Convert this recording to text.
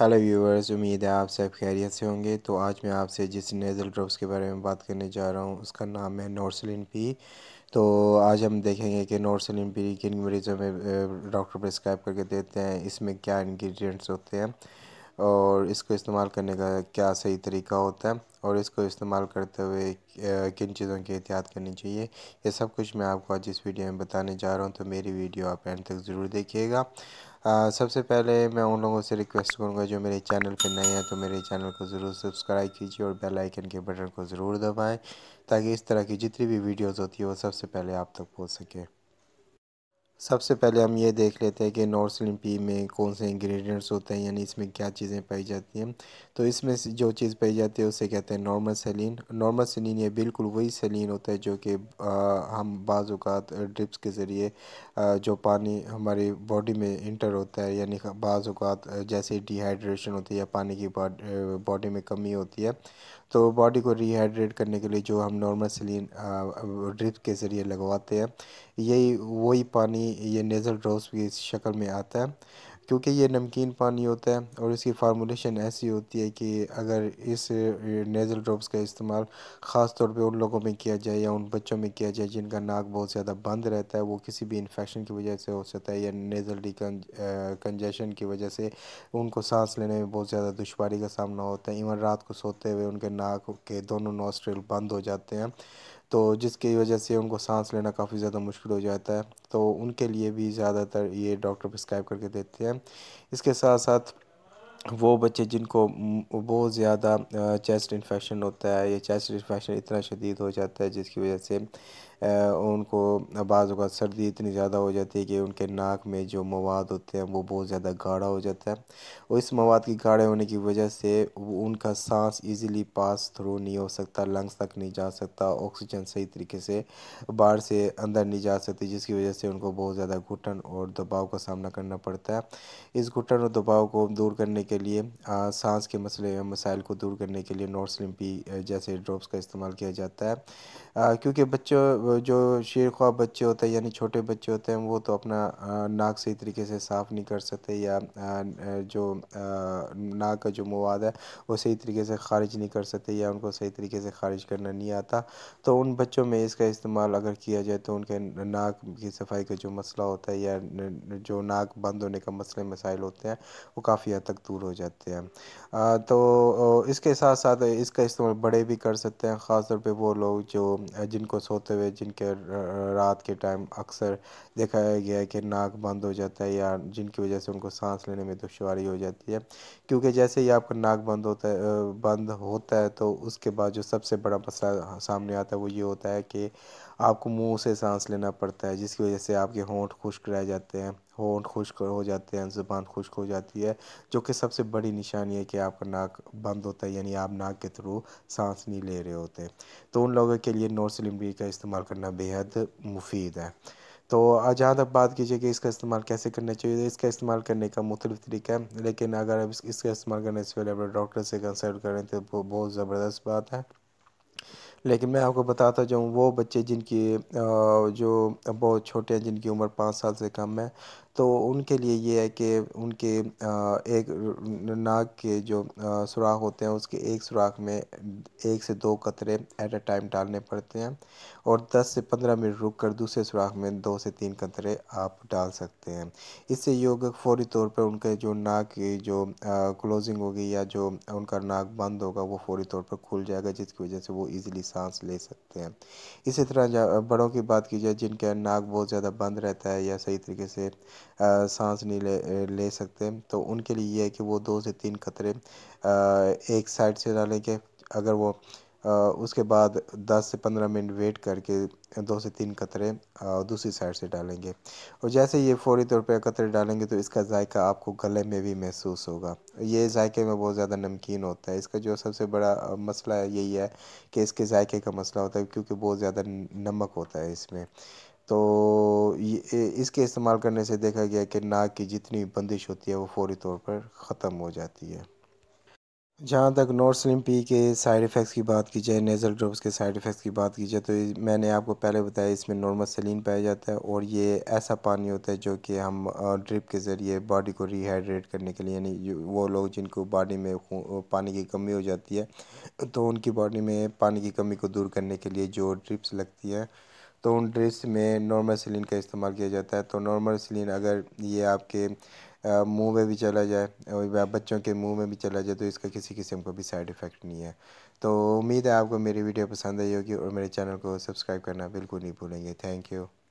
hello viewers उम्मीद है आप सब खैरियत से होंगे तो आज मैं आपसे जिस नेज़ल ड्रॉप्स के बारे में बात करने जा रहा हूँ उसका नाम है नॉर्सलिन पी तो आज हम देखेंगे कि नॉर्सलिन पी किन मरीज़ों में डॉक्टर प्रिस्क्राइब करके देते हैं इसमें क्या इन्ग्रीडियंट्स होते हैं और इसको इस्तेमाल करने का क्या सही तरीका होता है और इसको इस्तेमाल करते हुए किन चीज़ों की एहतियात करनी चाहिए ये सब कुछ मैं आपको आज इस वीडियो में बताने जा रहा हूँ तो मेरी वीडियो आप एंड तक ज़रूर देखिएगा सबसे पहले मैं उन लोगों से रिक्वेस्ट करूँगा जो मेरे चैनल पर नए हैं तो मेरे चैनल को ज़रूर सब्सक्राइब कीजिए और बेल आइकन के बटन को ज़रूर दबाएँ ताकि इस तरह की जितनी भी वीडियोज़ होती है वो सबसे पहले आप तक पहुँच सके सबसे पहले हम ये देख लेते हैं कि नॉर्थ पी में कौन से इंग्रेडिएंट्स होते हैं यानी इसमें क्या चीज़ें पाई जाती हैं तो इसमें जो चीज़ पाई जाती है उसे कहते हैं नॉर्मल सेलिन नॉर्मल सेलिन ये बिल्कुल वही सेलिन होता है जो कि हम बाज़ात ड्रिप्स के ज़रिए जो पानी हमारी बॉडी में इंटर होता है यानी बाज़ात जैसे डिहाइड्रेशन होती है या पानी की बॉडी में कमी होती है तो बॉडी को रिहाइड्रेट करने के लिए जो हम नॉर्मल सेलिन ड्रिप के ज़रिए लगवाते हैं यही वही पानी पानी ये नेज़ल ड्रॉप्स की शक्ल में आता है क्योंकि ये नमकीन पानी होता है और इसकी फार्मूलेशन ऐसी होती है कि अगर इस नेज़ल ड्रॉप्स का इस्तेमाल ख़ास तौर पे उन लोगों में किया जाए या उन बच्चों में किया जाए जिनका नाक बहुत ज़्यादा बंद रहता है वो किसी भी इन्फेक्शन की वजह से हो सकता है या नेज़ल कंजेशन की वजह से उनको सांस लेने में बहुत ज़्यादा दुशारी का सामना होता है इवन रात को सोते हुए उनके नाक के दोनों नोस्ट्रेल बंद हो जाते हैं तो जिसकी वजह से उनको सांस लेना काफ़ी ज़्यादा मुश्किल हो जाता है तो उनके लिए भी ज़्यादातर ये डॉक्टर प्रिस्क्राइब करके देते हैं इसके साथ साथ वो बच्चे जिनको बहुत ज़्यादा चेस्ट इन्फेक्शन होता है या चेस्ट इन्फेक्शन इतना शदीद हो जाता है जिसकी वजह से उनको बाज़ अवत सर्दी इतनी ज़्यादा हो जाती है कि उनके नाक में जो मवाद होते हैं वो बहुत ज़्यादा गाढ़ा हो जाता है और इस मवाद के गाढ़े होने की वजह से उनका सांस इजीली पास थ्रू नहीं हो सकता लंग्स तक नहीं जा सकता ऑक्सीजन सही तरीके से बाहर से अंदर नहीं जा सकती जिसकी वजह से उनको बहुत ज़्यादा घुटन और दबाव का सामना करना पड़ता है इस घुटन और दबाव को दूर करने के के लिए सांस के मसले मसाइल को दूर करने के लिए नोट स्लिम्पी जैसे ड्रॉप्स का इस्तेमाल किया जाता है क्योंकि बच्चों जो शेर ख्वाब बच्चे होते हैं यानी छोटे बच्चे होते हैं वो तो अपना नाक सही तरीके से साफ़ नहीं कर सकते या जो नाक का जो मवाद है वो सही तरीके से खारिज नहीं कर सकते या उनको सही तरीके से खारिज करना नहीं आता तो उन बच्चों में इसका इस्तेमाल अगर किया जाए तो उनके नाक की सफाई का जो मसला होता है या जो नाक बंद होने का मसले मसाइल होते हैं वो काफ़ी हद तक दूर हो जाते हैं तो इसके साथ साथ इसका इस्तेमाल बड़े भी कर सकते हैं ख़ासतौर पे वो लोग जो जिनको सोते हुए जिनके रात के टाइम अक्सर देखा गया है कि नाक बंद हो जाता है या जिनकी वजह से उनको सांस लेने में दुशारी हो जाती है क्योंकि जैसे ही आपका नाक बंद होता है बंद होता है तो उसके बाद जो सबसे बड़ा मसला सामने आता है वो ये होता है कि आपको मुंह से सांस लेना पड़ता है जिसकी वजह से आपके होंठ खुश्क रह जाते हैं होंठ खुश्क हो जाते हैं ज़ुबान खुश्क हो जाती है जो कि सबसे बड़ी निशानी है कि आपका नाक बंद होता है यानी आप नाक के थ्रू सांस नहीं ले रहे होते तो उन लोगों के लिए नोट डी का इस्तेमाल करना बेहद मुफीद है तो जहाँ तक बात कीजिए कि इसका इस्तेमाल कैसे करना चाहिए इसका इस्तेमाल करने का मुख्तलिफ तरीका है लेकिन अगर आप इसका इस्तेमाल करने से पहले अपने डॉक्टर से कंसल्ट करें तो बहुत ज़बरदस्त बात है लेकिन मैं आपको बताता जाऊँ वो बच्चे जिनकी जो बहुत छोटे हैं जिनकी उम्र पाँच साल से कम है तो उनके लिए ये है कि उनके एक नाक के जो सुराख होते हैं उसके एक सुराख में एक से दो कतरे एट अ टाइम डालने पड़ते हैं और 10 से 15 मिनट रुक कर दूसरे सुराख में दो से तीन कतरे आप डाल सकते हैं इससे योग फौरी तौर पर उनके जो नाक की जो क्लोजिंग होगी या जो उनका नाक बंद होगा वो फौरी तौर पर खुल जाएगा जिसकी वजह से वो ईज़िली सांस ले सकते हैं इसी तरह बड़ों की बात की जाए जिनका नाक बहुत ज़्यादा बंद रहता है या सही तरीके से सांस नहीं ले ले सकते तो उनके लिए ये है कि वो दो से तीन कतरे एक साइड से डालेंगे अगर वो उसके बाद 10 से 15 मिनट वेट करके दो से तीन कतरे दूसरी साइड से डालेंगे और जैसे ये फौरी तौर पर कतरे डालेंगे तो इसका जायका आपको गले में भी महसूस होगा ये जायके में बहुत ज़्यादा नमकीन होता है इसका जो सबसे बड़ा मसला है यही है कि इसके जायके का मसला होता है क्योंकि बहुत ज़्यादा नमक होता है इसमें तो इसके इस्तेमाल करने से देखा गया कि नाक की जितनी बंदिश होती है वो फौरी तौर पर ख़त्म हो जाती है जहाँ तक नॉर्थ स्लिम पी के साइड इफ़ेक्ट्स की बात की जाए नेज़ल ड्रॉप्स के साइड इफ़ेक्ट्स की बात की जाए तो मैंने आपको पहले बताया इसमें नॉर्मल सलीन पाया जाता है और ये ऐसा पानी होता है जो कि हम ड्रिप के ज़रिए बॉडी को रिहाइड्रेट करने के लिए यानी वो लोग जिनको बॉडी में पानी की कमी हो जाती है तो उनकी बॉडी में पानी की कमी को दूर करने के लिए जो ड्रिप्स लगती है तो उन ड्रेस में नॉर्मल सिलिन का इस्तेमाल किया जाता है तो नॉर्मल सिलिन अगर ये आपके मुंह में भी चला जाए और बच्चों के मुंह में भी चला जाए तो इसका किसी किस्म का भी साइड इफ़ेक्ट नहीं है तो उम्मीद है आपको मेरी वीडियो पसंद आई होगी और मेरे चैनल को सब्सक्राइब करना बिल्कुल नहीं भूलेंगे थैंक यू